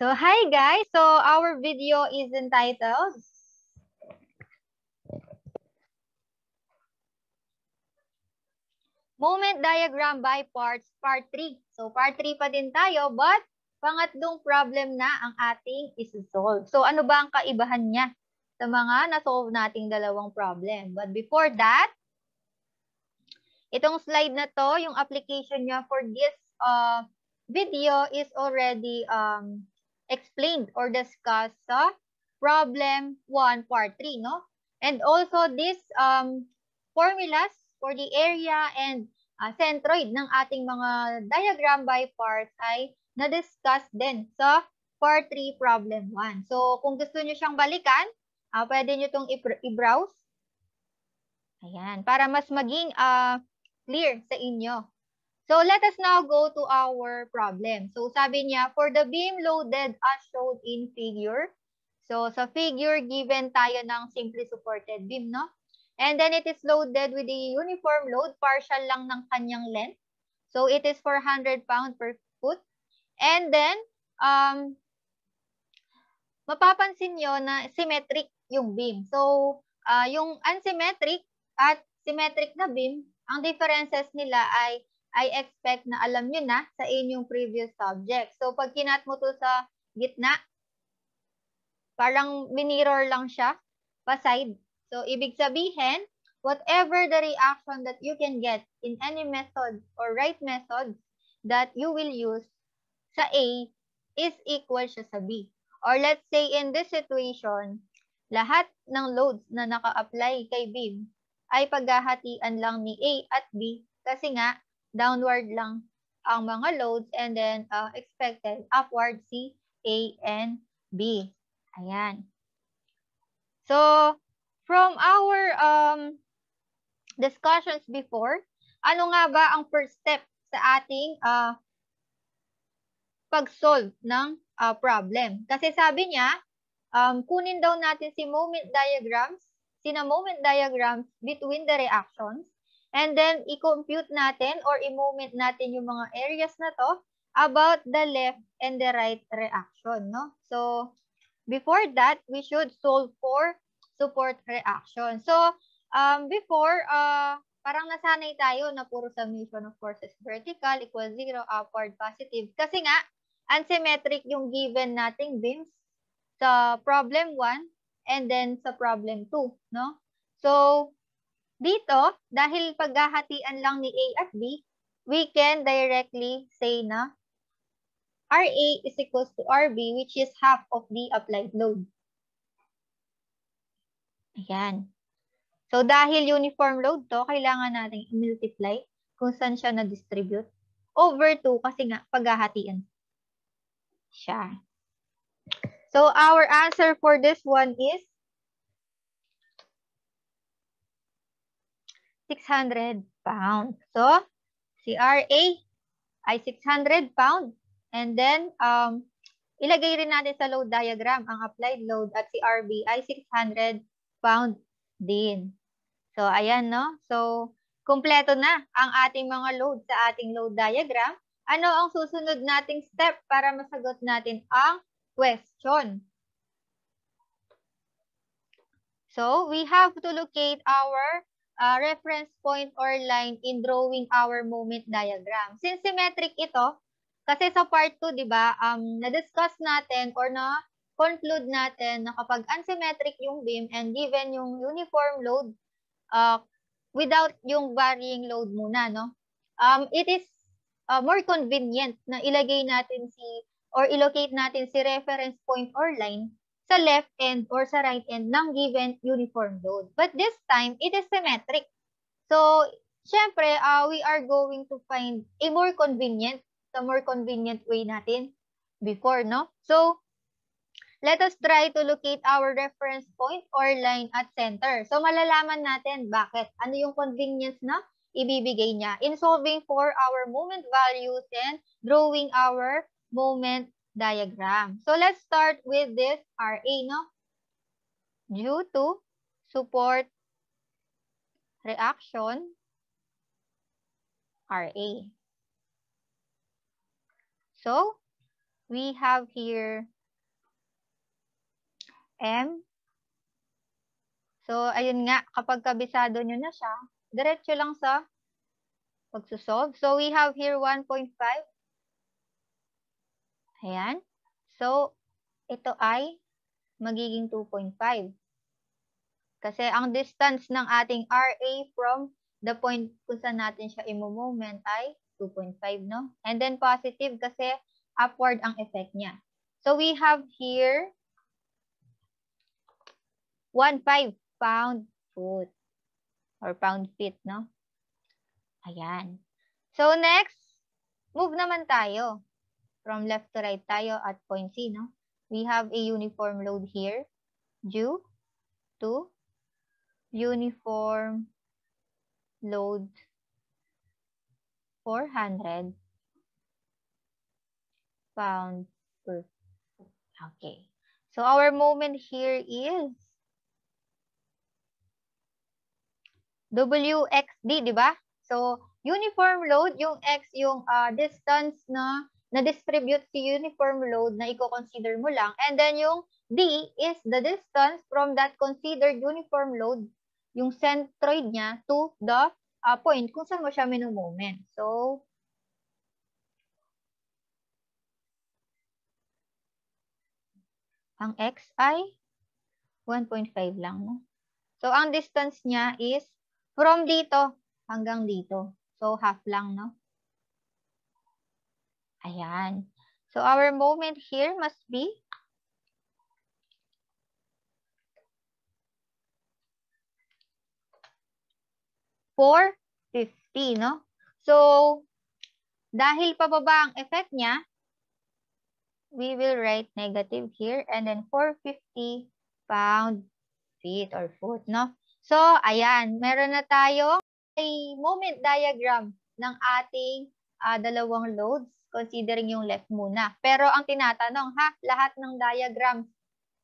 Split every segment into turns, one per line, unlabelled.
So, hi guys. So, our video is entitled Moment Diagram by Parts, Part 3. So, Part 3 pa din tayo, but pangatlong problem na ang ating isi-solve. So, ano ba ang kaibahan niya sa mga na nating dalawang problem? But before that, itong slide na to, yung application niya for this uh, video is already um, explained or discussed sa problem 1 part 3, no? And also this um, formulas for the area and uh, centroid ng ating mga diagram by parts ay na-discuss din sa part 3 problem 1. So kung gusto niyo siyang balikan, uh, pwede niyo tong i-browse. Ayan, para mas maging uh, clear sa inyo. So let us now go to our problem. So sabi niya, for the beam loaded as shown in figure. So sa figure, given tayo ng simply supported beam, no? And then it is loaded with a uniform load, partial lang ng kanyang length. So it is 400 pound per foot. And then, um, mapapansin niyo na symmetric yung beam. So uh, yung unsymmetric at symmetric na beam, ang differences nila ay I expect na alam nyo na sa inyong previous subject. So, pag kinat mo to sa gitna, parang minirror lang siya pa side. So, ibig sabihin, whatever the reaction that you can get in any method or right method that you will use sa A is equal siya sa B. Or let's say in this situation, lahat ng loads na naka-apply kay B ay paghahatian lang ni A at B kasi nga downward lang ang mga loads and then uh, expected upward C, A, and B. Ayan. So, from our um, discussions before, ano nga ba ang first step sa ating uh, pag-solve ng uh, problem? Kasi sabi niya, um, kunin daw natin si moment diagrams, sina moment diagrams between the reactions And then, i-compute natin or i-moment natin yung mga areas na to about the left and the right reaction, no? So, before that, we should solve for support reaction. So, um, before, uh, parang nasanay tayo na puro summation of forces vertical equals zero, upward, positive. Kasi nga, unsymmetric yung given nating beams sa problem 1 and then sa problem 2, no? So, dito, dahil paghahatian lang ni A at B, we can directly say na RA is equals to RB, which is half of the applied load. Ayan. So, dahil uniform load to, kailangan natin i-multiply kung saan siya na-distribute over 2 kasi nga paghahatian siya. So, our answer for this one is 600 pound. So, si RA ay 600 pound. And then, um, ilagay rin natin sa load diagram ang applied load at si RB ay 600 pound din. So, ayan, no? So, kumpleto na ang ating mga load sa ating load diagram. Ano ang susunod nating step para masagot natin ang question? So, we have to locate our uh, reference point or line in drawing our moment diagram. Since symmetric ito, kasi sa part 2, di ba, um, na-discuss natin or na-conclude natin na kapag unsymmetric yung beam and given yung uniform load uh, without yung varying load muna, no? Um, it is uh, more convenient na ilagay natin si or ilocate natin si reference point or line sa left end or sa right end ng given uniform load. But this time, it is symmetric. So, syempre, uh, we are going to find a more convenient, the more convenient way natin before, no? So, let us try to locate our reference point or line at center. So, malalaman natin bakit. Ano yung convenience na ibibigay niya in solving for our moment values and drawing our moment diagram. So let's start with this RA, no? Due to support reaction RA. So we have here M. So ayun nga, kapag kabisado nyo na siya, diretso lang sa pagsusolve. So we have here 1.5 Ayan. So, ito ay magiging 2.5. Kasi ang distance ng ating RA from the point kung saan natin siya imo-moment ay 2.5, no? And then positive kasi upward ang effect niya. So, we have here 1.5 pound foot or pound feet, no? Ayan. So, next, move naman tayo. From left to right tayo at point C, no? We have a uniform load here due to uniform load 400 pound per okay so our moment here is WXD, di ba? So, uniform load, yung X, yung uh, distance na na-distribute si uniform load na i-consider mo lang. And then yung D is the distance from that considered uniform load, yung centroid niya, to the uh, point kung saan mo siya minumoment. So, ang x ay 1.5 lang. No? So, ang distance niya is from dito hanggang dito. So, half lang, no? Ayan. So, our moment here must be four fifty, no? So, dahil pababa ang effect niya, we will write negative here and then 450 pound feet or foot, no? So, ayan, meron na tayo ay moment diagram ng ating uh, dalawang loads considering yung left muna. Pero ang tinatanong, ha, lahat ng diagrams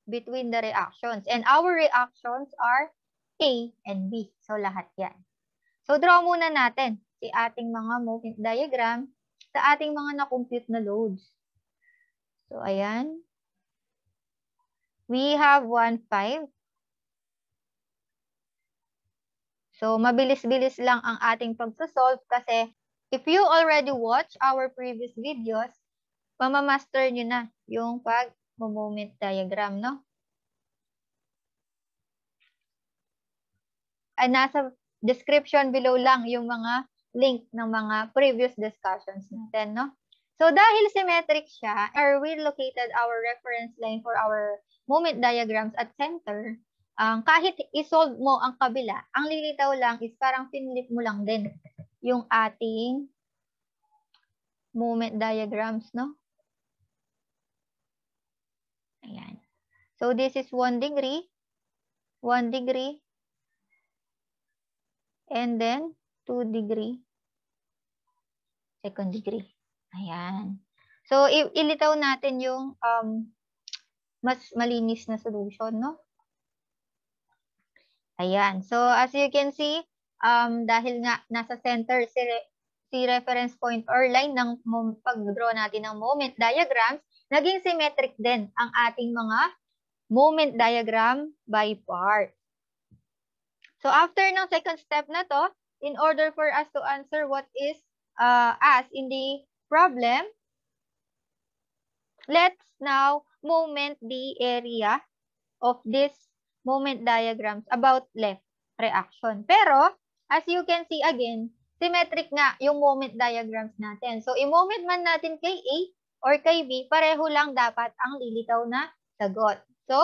between the reactions. And our reactions are A and B. So, lahat yan. So, draw muna natin si ating mga movement diagram sa ating mga na-compute na loads. So, ayan. We have 1, 5. So, mabilis-bilis lang ang ating pagsosolve kasi If you already watch our previous videos, mamamaster nyo na yung pag-moment diagram, no? Ay, ah, nasa description below lang yung mga link ng mga previous discussions natin, no? So, dahil symmetric siya, or we located our reference line for our moment diagrams at center, um, kahit isolve mo ang kabila, ang lilitaw lang is parang pinlip mo lang din yung ating movement diagrams, no? Ayan. So, this is 1 degree, 1 degree, and then 2 degree, second degree. Ayan. So, ilitaw natin yung um, mas malinis na solution, no? Ayan. So, as you can see, um, dahil nga nasa center si, si reference point or line ng pag-draw natin ng moment diagrams, naging symmetric din ang ating mga moment diagram by part. So after ng second step na to, in order for us to answer what is uh, asked in the problem, let's now moment the area of this moment diagrams about left reaction. Pero, as you can see again, symmetric nga yung moment diagrams natin. So, i-moment man natin kay A or kay B, pareho lang dapat ang lilitaw na sagot. So,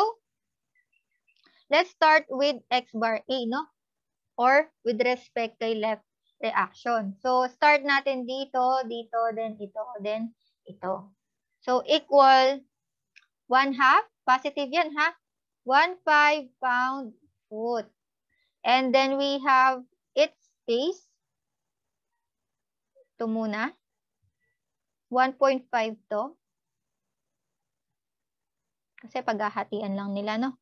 let's start with X bar A, no? Or with respect kay left reaction. So, start natin dito, dito, then ito, then ito. So, equal 1 half, positive yan ha, 1.5 pound foot. And then we have space. Ito muna. 1.5 to. Kasi paghahatian lang nila, no?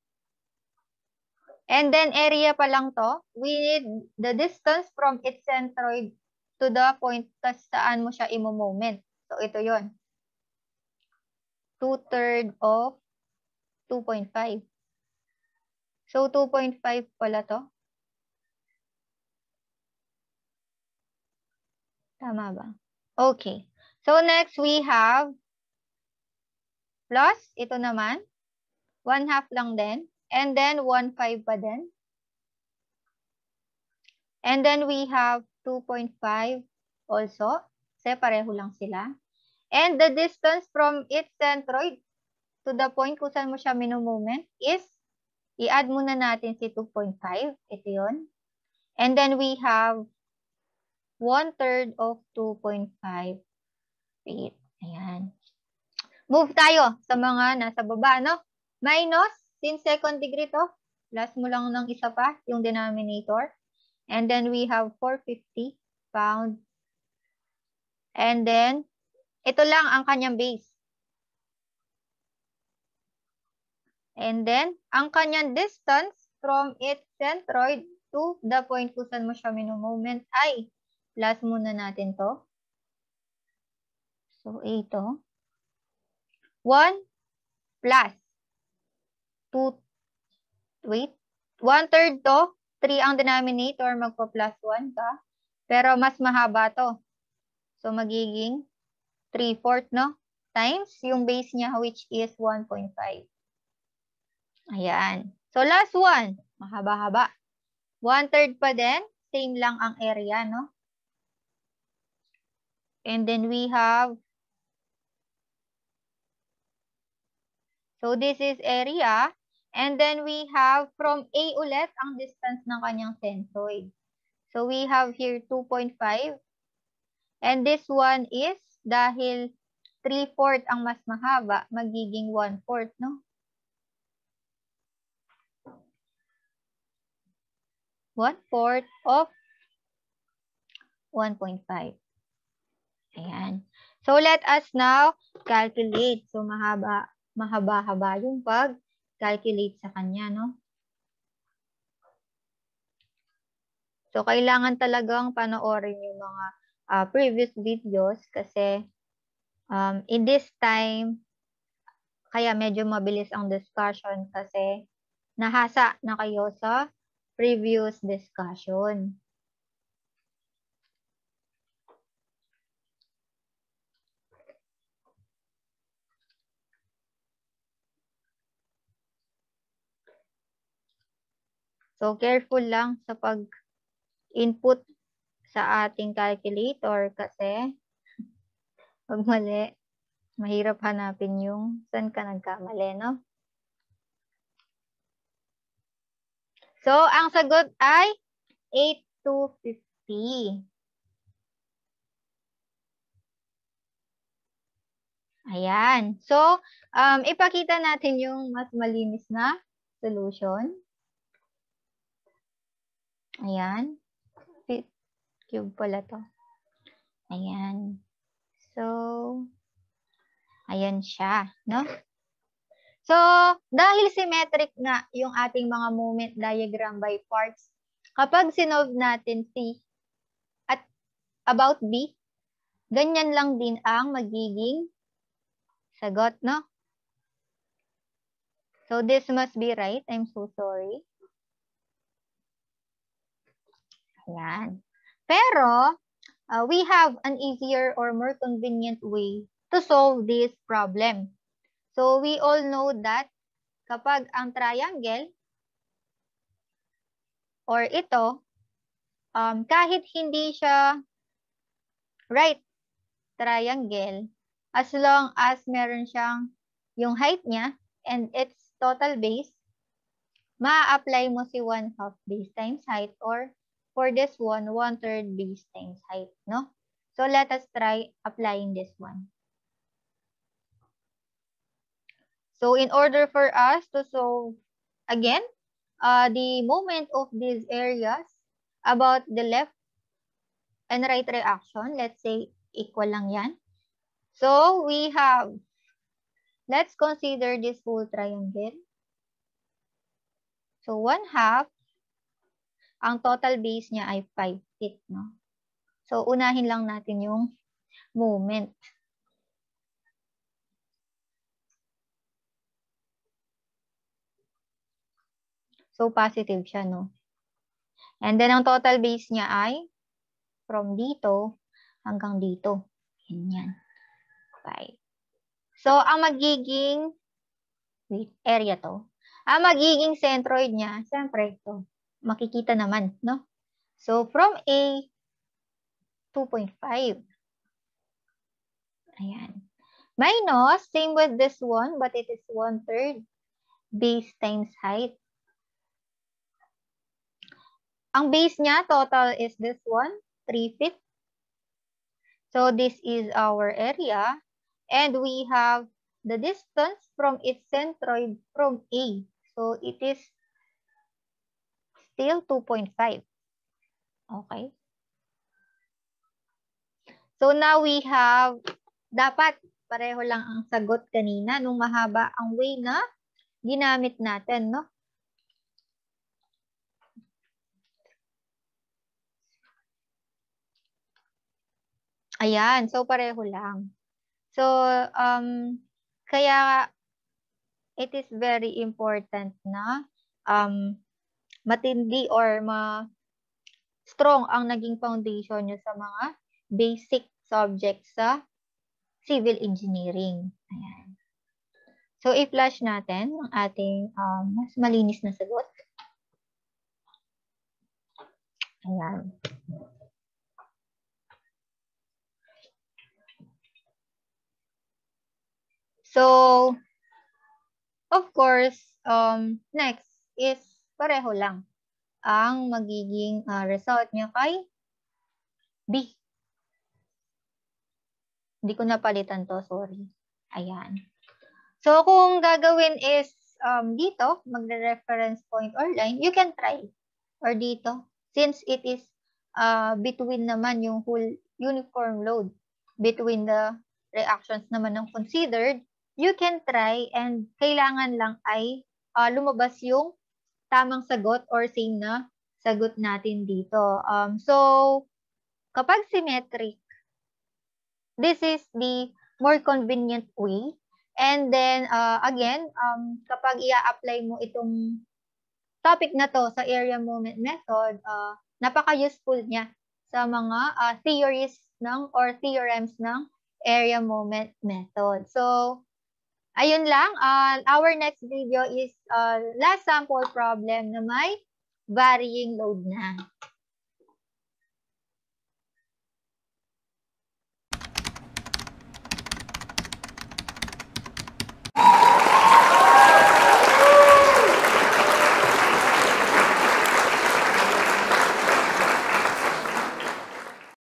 And then area pa lang to. We need the distance from its centroid to the point saan mo siya imo-moment. So ito yon 2 third of 2.5. So 2.5 pala to. Tama ba? Okay. So next we have plus, ito naman. 1 half lang din. And then 1 5 pa din. And then we have 2.5 also. Kasi pareho lang sila. And the distance from its centroid to the point kung saan mo siya minomoment is, i-add muna natin si 2.5. Ito yun. And then we have one-third of 2.58. Ayan. Move tayo sa mga nasa baba, no? Minus, since second degree to, plus mo lang ng isa pa, yung denominator. And then we have 450 pound. And then, ito lang ang kanyang base. And then, ang kanyang distance from its centroid to the point kung saan mo siya minomoment ay Plus muna natin to. So, 8 to. 1 plus 2, wait, 1 third to. 3 ang denominator, magpa-plus 1 ka. Pero mas mahaba to. So, magiging 3 fourth, no? Times yung base niya, which is 1.5. Ayan. So, last one. Mahaba-haba. One third pa din. Same lang ang area, no? And then we have, so this is area. And then we have from A ulit ang distance ng kanyang centroid. So we have here 2.5. And this one is, dahil 3-4 ang mas mahaba, magiging 1-4, no? 1/4 of 1.5. Ayan. So, let us now calculate. So, mahaba, mahaba-haba yung pag-calculate sa kanya, no? So, kailangan talagang panoorin yung mga uh, previous videos kasi um, in this time, kaya medyo mabilis ang discussion kasi nahasa na kayo sa previous discussion. So, careful lang sa pag-input sa ating calculator kasi pag mali, mahirap hanapin yung saan ka nagkamali, no? So, ang sagot ay 8250. to Ayan. So, um, ipakita natin yung mas malinis na solution. Ayan. Cube pala to. Ayan. So, ayan siya, no? So, dahil symmetric nga yung ating mga moment diagram by parts, kapag sinove natin C at about B, ganyan lang din ang magiging sagot, no? So, this must be right. I'm so sorry. Ayan. Pero, uh, we have an easier or more convenient way to solve this problem. So, we all know that kapag ang triangle or ito, um, kahit hindi siya right triangle, as long as meron siyang yung height niya and its total base, ma-apply mo si 1 half base times height or For this one, one-third base times height, no? So let us try applying this one. So in order for us to solve, again, uh, the moment of these areas about the left and right reaction, let's say equal lang yan. So we have, let's consider this whole triangle. So 1 half Ang total base niya ay 5 feet. No? So, unahin lang natin yung moment. So, positive siya, no? And then, ang total base niya ay from dito hanggang dito. Ganyan. 5. So, ang magiging wait, area to, ang magiging centroid niya, siyempre ito makikita naman, no? So, from A, 2.5. Ayan. Minus, same with this one, but it is 1 third base times height. Ang base niya, total is this one, 3 feet. So, this is our area. And we have the distance from its centroid from A. So, it is still 2.5. Okay? So now we have, dapat pareho lang ang sagot kanina nung mahaba ang way na ginamit natin, no? Ayan, so pareho lang. So, um, kaya it is very important na um, matindi or ma strong ang naging foundation nyo sa mga basic subjects sa civil engineering. Ayan. So, i-flash natin ang ating um, mas malinis na sagot. Ayan. So, of course, um, next is pareho lang ang magiging uh, result niya kay B. Hindi ko napalitan to, sorry. Ayan. So, kung gagawin is um, dito, magre-reference point or line, you can try. Or dito, since it is uh, between naman yung whole uniform load between the reactions naman ng considered, you can try and kailangan lang ay uh, lumabas yung tamang sagot or same na sagot natin dito. Um, so, kapag symmetric, this is the more convenient way. And then, uh, again, um, kapag ia-apply mo itong topic na to sa area moment method, uh, napaka-useful niya sa mga uh, theories ng or theorems ng area moment method. So, ayun lang. Uh, our next video is uh, last sample problem na may varying load na.